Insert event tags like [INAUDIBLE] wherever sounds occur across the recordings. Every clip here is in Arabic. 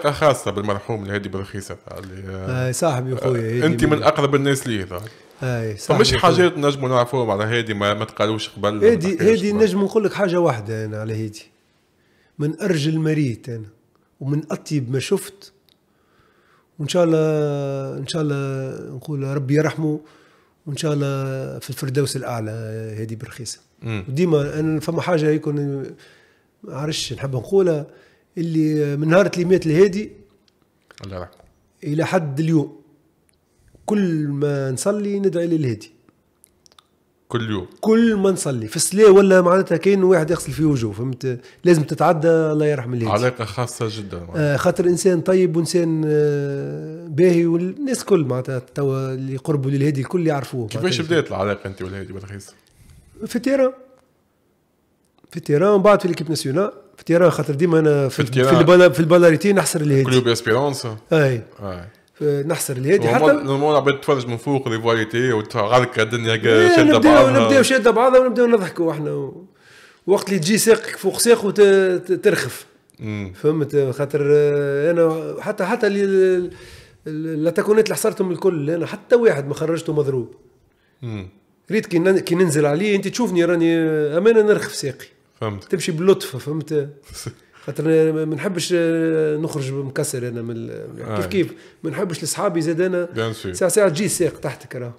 آه، خاصه بالمرحوم الهادي برخيصه اللي آه، آه، صاحبي اخويا انت من اقرب الناس ليه اي فمش حاجات نجموا نعرفوهم على هادي ما, ما تقالوش قبل هادي هادي نجم نقول لك حاجه واحده انا على هادي من ارجل مريت انا ومن اطيب ما شفت وان شاء الله ان شاء الله نقول ربي يرحمه وان شاء الله في الفردوس الاعلى هادي برخيصه وديما انا فما حاجه يكون ما عرفش نحب نقولها اللي من نهار اللي مات الهادي الله يرحمه الى حد اليوم كل ما نصلي ندعي للهادي كل يوم كل ما نصلي في الصلاه ولا معناتها كاين واحد يغسل في وجهه فهمت لازم تتعدى الله يرحم الهادي علاقه خاصه جدا آه خاطر انسان طيب وانسان آه باهي والناس الكل معناتها توا اللي قربوا للهادي الكل يعرفوه كيفاش بدات العلاقه انت والهادي بالخيس في التيران في التيران ومن بعد في ليكيب ناسيونال في التيران خاطر ديما انا في في, البلا في البلاريتي نحسر الهادي كلوب اسبيرونس اي نحسر الهادي حتى نورمال العباد تتفرج من فوق لي فواليتي وتغرك الدنيا إيه، شاده بعضها نبداو شاده بعضها ونبداو نضحكوا احنا وقت اللي تجي ساقك فوق ساق وترخف فهمت خاطر آه، انا حتى حتى اللي الاتاكونات اللي حصرتهم الكل انا حتى واحد ما خرجته مضروب ريت كي ننزل عليه انت تشوفني راني امانه نرخف ساقي فهمت تمشي باللطف فهمت [LAUGHS] خاطر ما نحبش نخرج مكسر انا من يعني كيف آه. كيف ما نحبش لصحابي زاد انا ساعه ساعه تجي ساق تحتك راه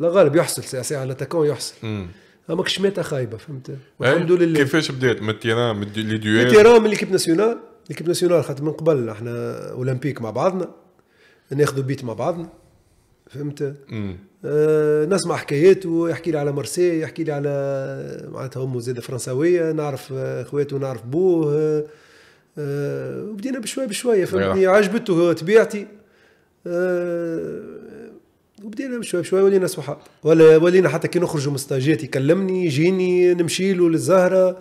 لا غالب يحصل ساعه ساعه على تكون يحصل اما ماكش ميتا خايبه فهمت إيه؟ والحمد لله كيفاش بدات من التيران من لي من التيران من ليكيب ناسيونال ليكيب ناسيونال خاطر من قبل احنا اولمبيك مع بعضنا ناخذوا بيت مع بعضنا فهمت أه نسمع حكاياته يحكي لي على مرسي يحكي لي على معناتها امه زاده فرنساويه نعرف اخواته آه، نعرف بوه أه, آه، وبدينا بشويه بشويه فهمتني عجبته طبيعتي أه وبدينا بشوي بشوي ولينا صحاب ولا ولينا حتى كي نخرجوا من يكلمني يجيني نمشي له للزهره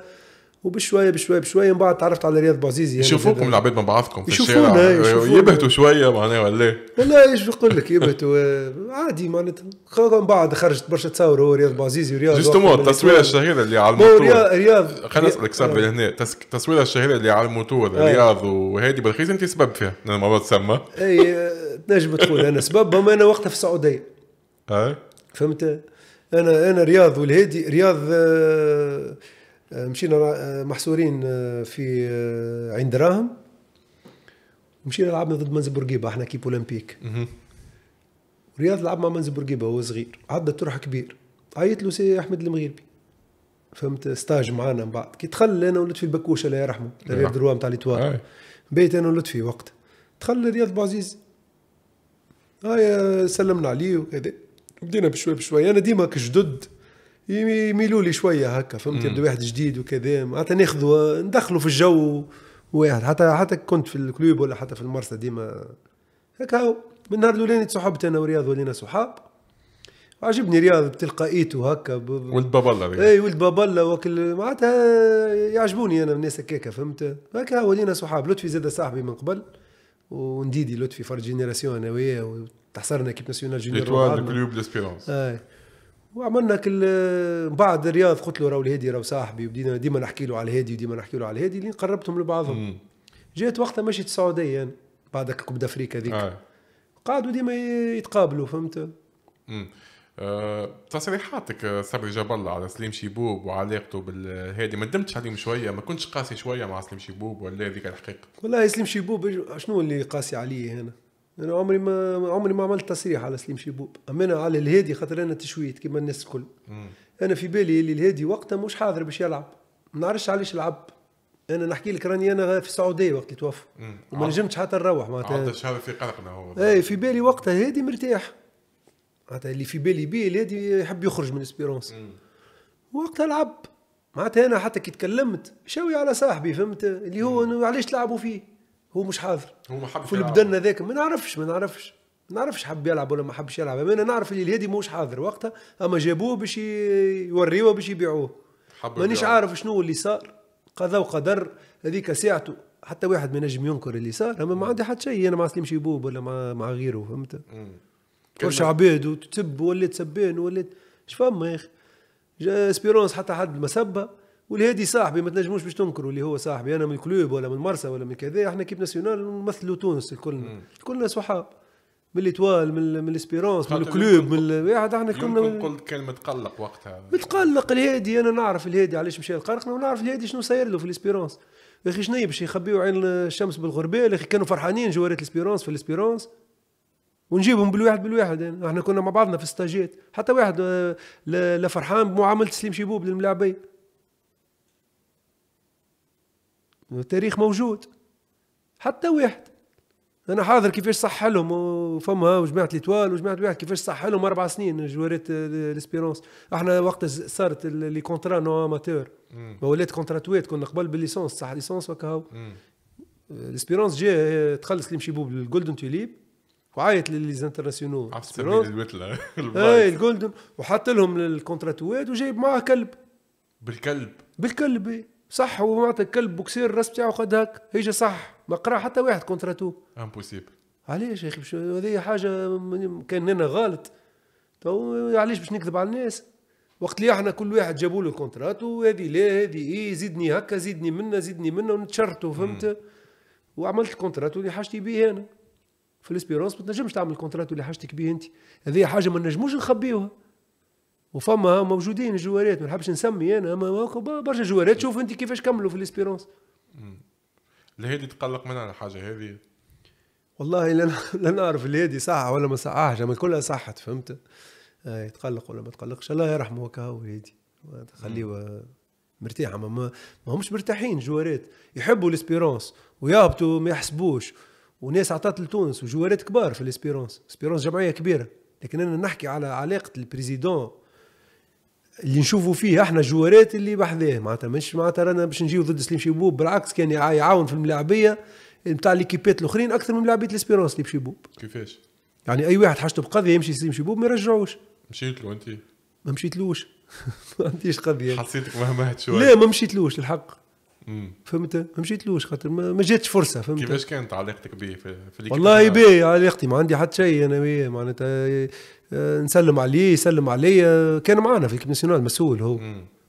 وبشويه بشويه بشويه من بعد تعرفت على رياض بوعزيزي يعني يشوفوكم العباد من بعضكم في الشارع أيوة، يبهتوا شويه معناها ولا إيه؟ لا ايش بقول لك يبهتوا [LAUGHS] عادي معناتها من بعد خرجت برشا تصور هو رياض بوعزيزي ورياض جوستومون آه. يعني، التصويره الشهيره اللي على الموتور رياض خليني اسألك سبب هنا التصويره الشهيره اللي على الموتور رياض وهادي بلخيز انت سبب فيها الموضوع تسمى اي تنجم آه، تقول انا سبب انا وقتها في السعوديه اه فهمت انا انا رياض والهادي رياض آه آه، مشينا آه، محصورين آه، في عند راهم مشينا لعبنا ضد منز بورقيبه احنا كيب اولمبيك رياض لعب مع منز بورقيبه وهو صغير عدى تروح كبير عيط له سي احمد المغيربي فهمت ستاج معانا من بعد كي دخل انا ولطفي البكوش الله يرحمه نعم. الريال دروا نتاع ليتوار بيت انا ولطفي وقت دخل رياض بوعزيز هاي سلمنا عليه وكذا بدينا بشوي بشوي انا ديما كجدد يميلوا لي شويه هكا فهمت يبدا واحد جديد وكذا معناتها ناخذوا ندخلوا في الجو واحد حتى حتى كنت في الكلوب ولا حتى في المرسى ديما هكا هو من النهار الاولاني تصحبت انا ورياض ولينا صحاب عجبني رياض بتلقائيته هكا ب... ولد الله اي ولد الله وكل معناتها يعجبوني انا الناس هكاك فهمت هكا ولينا صحاب لطفي زاد صاحبي من قبل ونديدي لطفي فرد جينيراسيون انا وياه وتحصرنا كيب ناسيونال جونيور اي كلوب وعملنا كل بعد رياض قلت له راهو الهادي راهو صاحبي وبدينا ديما نحكي له على الهادي وديما نحكي له على الهادي لين قربتهم لبعضهم جات وقتها مشيت السعوديه يعني بعد كوب دافريكا هذيك آه. قعدوا ديما يتقابلوا فهمت أه تصريحاتك آه، صبري جبل على سليم شيبوب وعلاقته بالهادي ما ندمتش عليهم شويه ما كنتش قاسي شويه مع سليم شيبوب ولا هذيك الحقيقه والله سليم شيبوب شنو اللي قاسي عليه هنا انا عمري ما عمري ما عملت تصريح على سليم شيبوب اما انا على الهادي خاطر انا تشويت كيما الناس الكل انا في بالي اللي الهادي وقتها مش حاضر باش يلعب ما نعرفش علاش لعب انا نحكي لك راني انا في السعوديه وقت اللي توفى وما نجمتش حتى نروح معناتها هذا الشهر في قلقنا هو اي في بالي وقتها هادي مرتاح معناتها اللي في بالي بيه الهادي يحب يخرج من اسبيرونس وقتها لعب معناتها انا حتى كي تكلمت شوي على صاحبي فهمت اللي هو علاش تلعبوا فيه هو مش حاضر هو ما حبش في البدن هذاك ما نعرفش ما نعرفش ما نعرفش حب يلعب ولا ما حبش يلعب انا نعرف اللي الهادي مش حاضر وقتها اما جابوه باش يوريوه باش يبيعوه مانيش عارف شنو اللي صار قضاء وقدر هذيك ساعته حتى واحد ما نجم ينكر اللي صار اما ما عندي حد شيء انا ما سليم شيبوب ولا مع مع غيره فهمت برشا عباد وتسب ولا سبان ولا اش فما يا اخي سبيرونس حتى حد ما سبها والهادي صاحبي ما تنجموش باش تنكروا اللي هو صاحبي انا من الكلوب ولا من مرسى ولا من كذا احنا كيب ناسيونال نمثلوا تونس الكلنا كلنا صحاب من الاتوال من من الاسبيرونس من الكلوب من واحد احنا كنا قلت كلمه تقلق وقتها متقلق الهادي انا نعرف الهادي علاش مشى القرقنا ونعرف الهادي شنو صاير له في الاسبيرونس يا اخي شنو باش يخبيو عين الشمس بالغربال اخي كانوا فرحانين جوارات الاسبيرونس في الاسبيرونس ونجيبهم بالواحد بالواحد يعني احنا كنا مع بعضنا في الستاجات حتى واحد آه، لا فرحان بمعامله سليم شيبوب للملاعبيه التاريخ موجود حتى واحد انا حاضر كيفاش صح لهم فما وجماعه ليتوال وجماعه واحد كيفاش صح لهم اربع سنين جوارات ليسبيرونس احنا وقت صارت لي كونترا نو اماتور ولات كونتراتوات كنا قبل بالليسونس صح ليسونس وكهو ليسبيرونس جا تخلص اللي مشيبوب الجولدن توليب وعيط لي زانترناسيونو [LAUGHS] اي الجولدن وحط لهم الكونتراتوات وجايب معاه كلب بالكلب بالكلب ايه صح هو معناتها كلب بوكسير الراس بتاعه خد هاك هيجا صح ما قرا حتى واحد كونترا تو امبوسيبل علاش يا اخي هذه حاجه كان انا غلط تو علاش باش نكذب على الناس وقت اللي احنا كل واحد جابوا له كونترات وهذه لا هذه ايه زيدني هكا زيدني منا زيدني منا ونتشرتوا فهمت وعملت كونترات اللي حاجتي بيه انا في الاسبيرونس ما تنجمش تعمل كونترات اللي حاجتك بيه انت هذه حاجه ما نجموش نخبيوها وفما موجودين جوارات ما نحبش نسمي انا ما برشا جوارات شوف انت كيفاش كملوا في الاسبيرونس الهادي تقلق منها الحاجه هذه والله لا لا نعرف الهادي صح ولا ما صحاش اما كلها صحت فهمت آه، يتقلق ولا ما تقلقش الله يرحمه هكا هادي خليه مرتاح اما ما همش مرتاحين جوارات يحبوا ليسبيرونس ويهبطوا ما يحسبوش وناس عطات لتونس وجوارات كبار في ليسبيرونس اسبيرونس جمعيه كبيره لكن انا نحكي على علاقه البريزيدون اللي نشوفوا فيه احنا جوارات اللي بحذاه معناتها مش معناتها رانا باش نجيو ضد سليم شيبوب بالعكس كان يعاون في الملاعبيه نتاع ليكيبات الاخرين اكثر من لاعبيه ليسبيرونس اللي بشيبوب كيفاش؟ يعني اي واحد حاجته بقضيه يمشي سليم شيبوب ما يرجعوش مشيت له انت ما مشيتلوش [LAUGHS] ما عنديش قضيه حسيتك مهما شويه لا ما مشيتلوش الحق فهمت ما مشيتلوش خاطر ما, جاتش فرصه فهمت كيفاش كانت علاقتك به في, في والله باهي علاقتي ما عندي حتى شيء انا وياه معناتها نسلم عليه يسلم عليا كان معنا في الكيب ناسيونال مسؤول هو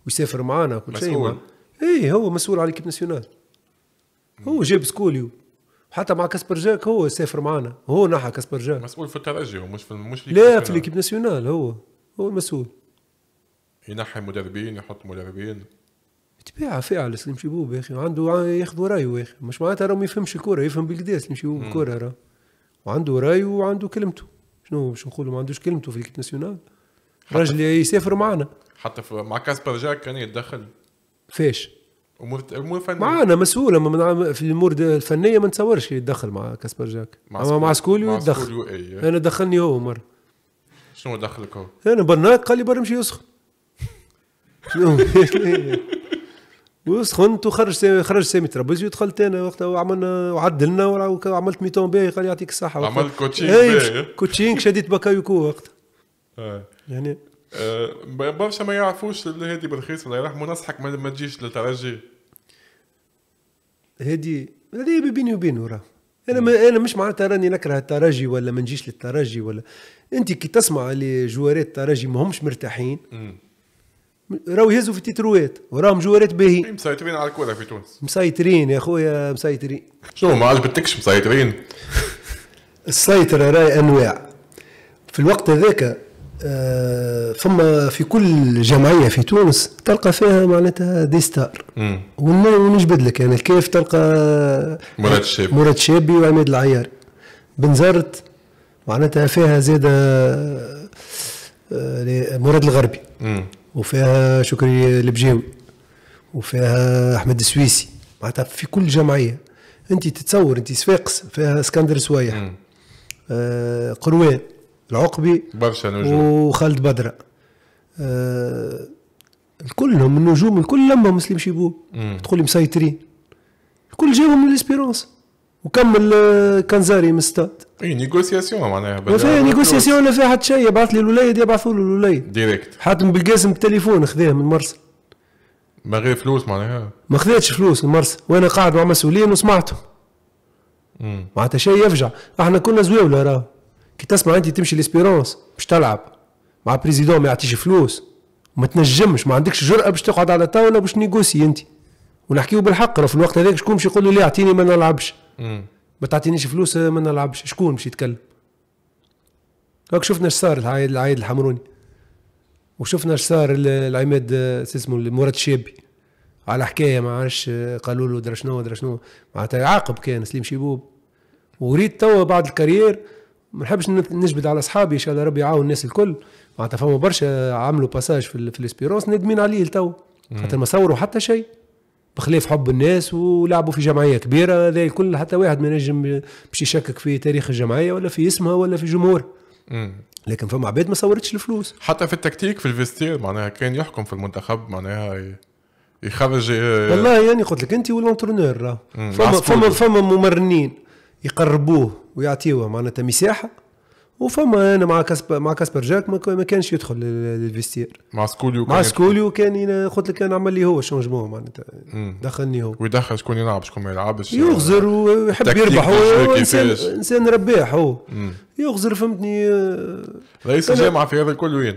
ويسافر معنا كل شيء اي هو مسؤول على الكيب ناسيونال هو جاب سكوليو حتى مع كاسبر جاك هو سافر معنا هو نحى كاسبر جاك مسؤول في الترجي ومش في مش لا في الكيب ناسيونال هو هو المسؤول ينحي مدربين يحط مدربين تبيع فاعل سليم شيبوب يا اخي وعنده ياخذ رايه يا اخي مش معناتها راه ما يفهمش الكوره يفهم بالقدا سليم شيبوب الكوره راه وعنده رايه وعنده كلمته شنو باش نقولوا ما عندوش كلمته في ليكيب ناسيونال راجل يسافر معنا حتى مع كاسبر جاك كان يتدخل فاش امور امور فنيه معنا مسؤول اما في الامور الفنيه ما نتصورش يتدخل مع كاسبر جاك مع اما مع سكوليو يتدخل ايه. انا دخلني هو مره شنو دخلك هو؟ انا برناك قال لي برمشي يسخن شنو [LAUGHS] وسخنت وخرج سي... خرج سامي ترابيزي ودخلت انا وقتها وعملنا وعدلنا وعملت ميتون باهي قال يعطيك الصحه عملت كوتشينغ باهي كوتشينغ شديت بكايوكو وقتها آه. يعني أه برشا ما يعرفوش هادي بالخيس الله يرحمه نصحك ما تجيش للترجي هادي هذه بيني وبينه راه انا م. انا مش معناتها راني نكره الترجي ولا ما نجيش للترجي ولا انت كي تسمع اللي جوارات الترجي ما همش مرتاحين راهو يهزوا في التيتروات وراهم جوارات باهي إيه، مسيطرين على الكوره في تونس مسيطرين يا خويا مسيطرين شنو ما عجبتكش مسيطرين [LAUGHS] السيطرة راهي أنواع في الوقت هذاك آه، فما في كل جمعية في تونس تلقى فيها معناتها دي ستار ونجبد لك يعني الكيف تلقى مراد الشابي مراد الشابي وعماد العياري بنزرت معناتها فيها زادة آه، مراد الغربي مم. وفيها شكري البجاوي وفيها احمد السويسي معناتها في كل جمعيه انت تتصور انت صفاقس فيها اسكندر سوايح آه قروان العقبي برشا نجوم وخالد بدره آه كلهم النجوم الكل لما مسلم شيبوب تقول لي مسيطرين الكل جاهم من الاسبيرونس وكمل كانزاري من الستاد اي نيغوسياسيون معناها ما فيها نيغوسياسيون ولا فيها حتى شيء يبعث لي الولايد يبعثوا له الولايد ديريكت حاتم بالقاسم بالتليفون خذاه من مرسى ما غير فلوس معناها ما خذيتش فلوس من مرسى وانا قاعد مع مسؤولين وسمعتهم معناتها شيء يفجع احنا كنا زويوله راه كي تسمع انت تمشي ليسبيرونس باش تلعب مع بريزيدون ما يعطيش فلوس وما تنجمش ما عندكش جرأه باش تقعد على طاوله باش نيغوسي انت ونحكيو بالحق راه في الوقت هذاك شكون باش يقول لي اعطيني ما نلعبش ما تعطينيش فلوس آه، ما نلعبش شكون باش يتكلم هاك شفنا اش صار العايد العايد الحمروني وشفنا اش صار العماد آه، اسمه مراد الشابي على حكايه ما عادش آه، قالوا له درا شنو درا شنو معناتها يعاقب كان سليم شيبوب وريت توا بعد الكارير ما نحبش نجبد على اصحابي ان شاء الله ربي يعاون الناس الكل معناتها فما برشا عملوا باساج في, في الاسبيرونس نادمين عليه لتوا خاطر ما صوروا حتى شيء بخلاف حب الناس ولعبوا في جمعيه كبيره هذا الكل حتى واحد ما ينجم باش يشكك في تاريخ الجمعيه ولا في اسمها ولا في جمهورها لكن فما عباد ما صورتش الفلوس حتى في التكتيك في الفيستير معناها كان يحكم في المنتخب معناها يخرج آه، والله يعني قلت لك انت والونترونور فما فما فما ممرنين يقربوه ويعطيوه معناتها مساحه وفما انا مع كاسبر مع كاسبر جاك ما كانش يدخل للفيستير مع سكوليو مع سكوليو كان قلت لك انا عمل لي هو شونجمون معناتها دخلني هو ويدخل شكون يلعب شكون ما يلعبش يغزر ويحب يربح هو انسان, انسان رباح هو يغزر فهمتني رئيس الجامعه في هذا الكل وين؟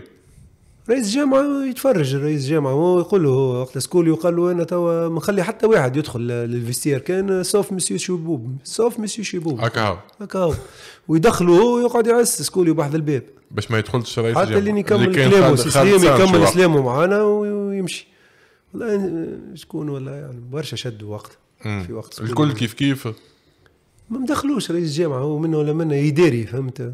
رئيس الجامعه يتفرج رئيس الجامعه هو يقول له وقت سكولي وقال له انا توا مخلي حتى واحد يدخل للفيستير كان سوف مسيو شيبوب سوف مسيو شيبوب هكا هو هكا هو ويدخلوا هو ويقعد يعس سكولي بحذ الباب باش ما يدخلش رئيس حتى اللي يكمل كلامه يكمل سلامه معانا ويمشي والله شكون ولا يعني برشا شدوا وقت في وقت الكل كيف كيف ما مدخلوش رئيس الجامعه هو منه ولا منه يداري فهمت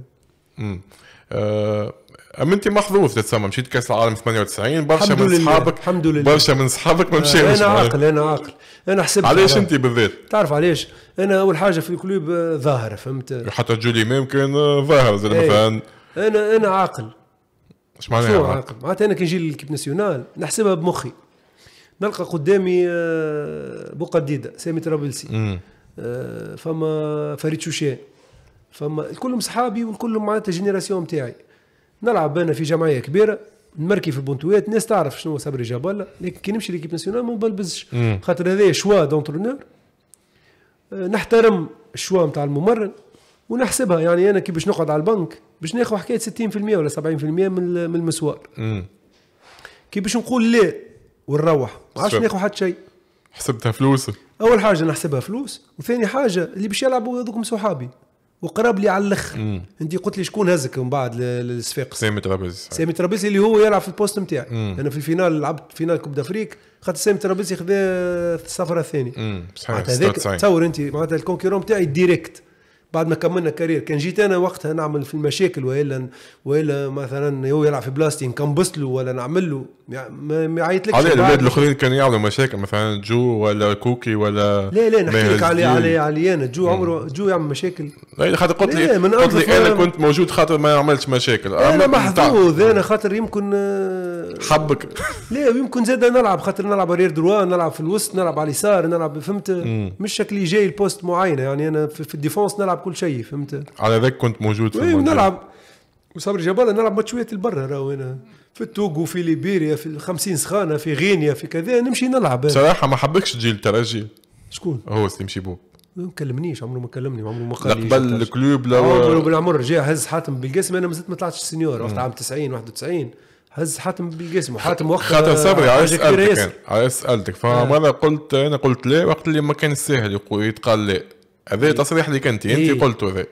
أنت محظوظ تتسمى مشيت كاس العالم 98 برشا من اصحابك الحمد لله برشا من اصحابك ما مشاوش انا عاقل انا عاقل انا حسبت علاش انت بالذات؟ تعرف علاش؟ انا اول حاجه في الكلوب آه، ظاهره فهمت حتى جولي ميم كان آه، ظاهر زي إيه. مثلا انا انا عاقل اش معناها عاقل؟ عاقل. معناتها انا كي نجي للكيب ناسيونال نحسبها بمخي نلقى قدامي آه، بوقديده سامي طرابلسي فما فريد شوشان فما كلهم صحابي وكلهم معناتها جينيراسيون نتاعي نلعب انا في جمعيه كبيره نمركي في البونتويات الناس تعرف شنو صبري جبل لكن كي نمشي ليكيب ناسيونال ما نبلبزش خاطر هذايا شوا دونترونور آه، نحترم الشوا نتاع الممرن ونحسبها يعني انا كي باش نقعد على البنك باش ناخذ حكايه 60% ولا 70% من المسوار كي باش نقول لا ونروح ما عادش ناخذ حتى شيء حسبتها فلوس اول حاجه نحسبها فلوس وثاني حاجه اللي باش يلعبوا هذوك صحابي وقرب لي على الاخر انت قلت لي شكون هزك من بعد للصفاقس سامي ترابيزي سامي ترابيزي اللي هو يلعب في البوست نتاعي انا في الفينال لعبت فينال كوب دافريك خاطر سامي ترابيزي خذا السفره الثانيه صحيح تصور انت معناتها الكونكيرون نتاعي ديريكت بعد ما كملنا كارير كان جيت انا وقتها نعمل في المشاكل والا والا مثلا هو يلعب في بلاستي نكمبس له ولا نعمل له ما يعيطلكش على الاولاد الاخرين كانوا يعملوا مشاكل مثلا جو ولا كوكي ولا لا لا نحكي لك علي علي علي انا جو عمره جو يعمل مشاكل خاطر قلت لي قلت لي انا كنت موجود خاطر ما عملتش مشاكل انا محظوظ انا خاطر يمكن آه، حبك لا يمكن زاد نلعب خاطر نلعب ارير دروا نلعب في الوسط نلعب على اليسار نلعب فهمت مش شكلي جاي البوست معينه يعني انا في الديفونس نلعب كل شيء فهمت على ذاك كنت موجود في إيه، نلعب وصبري جبالة نلعب ماتشويات لبرا راهو انا في التوغو في ليبيريا في 50 سخانه في غينيا في كذا نمشي نلعب بصراحه ما حبكش تجي الترجي شكون؟ هو سليم شيبوب ما كلمنيش عمره ما كلمني عمره ما قال لي قبل الكلوب لو آه، عمره بالعمر جاء هز حاتم بالقسم انا مازلت ما طلعتش سينيور وقت عام 90 91 هز حاتم بالقسم وحاتم وقت خاطر آه، صبري عايز سالتك عايز اسالتك فمره آه. قلت انا قلت لا وقت اللي ما كان الساهل يتقال لا هذا إيه. تصريح ليك انت انت إيه. قلته هذا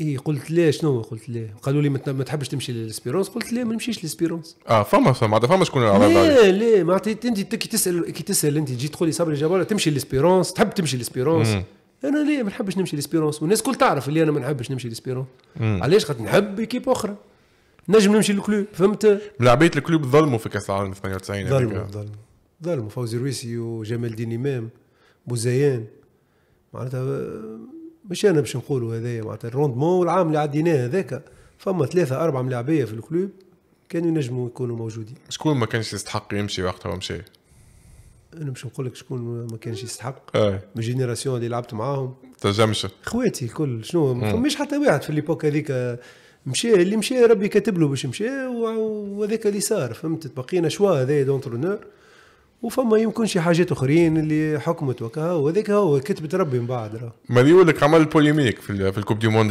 اي قلت ليه شنو قلت ليه قالوا لي ما تحبش تمشي للاسبيرونس قلت ليه ما نمشيش للاسبيرونس اه فما فما عاد فما شكون ليه لا لا عطيت انت كي تسال كي تسال انت تجي تقول لي صبري جبار تمشي للاسبيرونس تحب تمشي للاسبيرونس انا ليه ما نحبش نمشي للاسبيرونس والناس الكل تعرف اللي انا ما نحبش نمشي للاسبيرونس علاش خاطر نحب ايكيب اخرى نجم نمشي للكلوب فهمت لعبيت الكلوب ظلموا في كاس العالم 98 ظلموا ظلموا ظلموا فوزي رويسي وجمال الدين امام بوزيان معناتها مش انا باش نقولوا هذايا معناتها الروندمون والعام اللي عديناه هذاك فما ثلاثه اربعه ملاعبيه في الكلوب كانوا ينجموا يكونوا موجودين شكون ما كانش يستحق يمشي وقتها ومشي انا مش نقول لك شكون ما كانش يستحق ايه. من الجينيراسيون اللي لعبت معاهم تجمش خواتي الكل شنو ما فماش حتى واحد في ليبوك هذيك مشى اللي مشى ربي كاتب له باش مشى وهذاك اللي صار فهمت بقينا شوا هذايا دونترونور وفما يمكن شي حاجات اخرين اللي حكمت وكا وهذاك هو كتبت ربي من بعد ما يقول لك عمل بوليميك في, في الكوب دي موند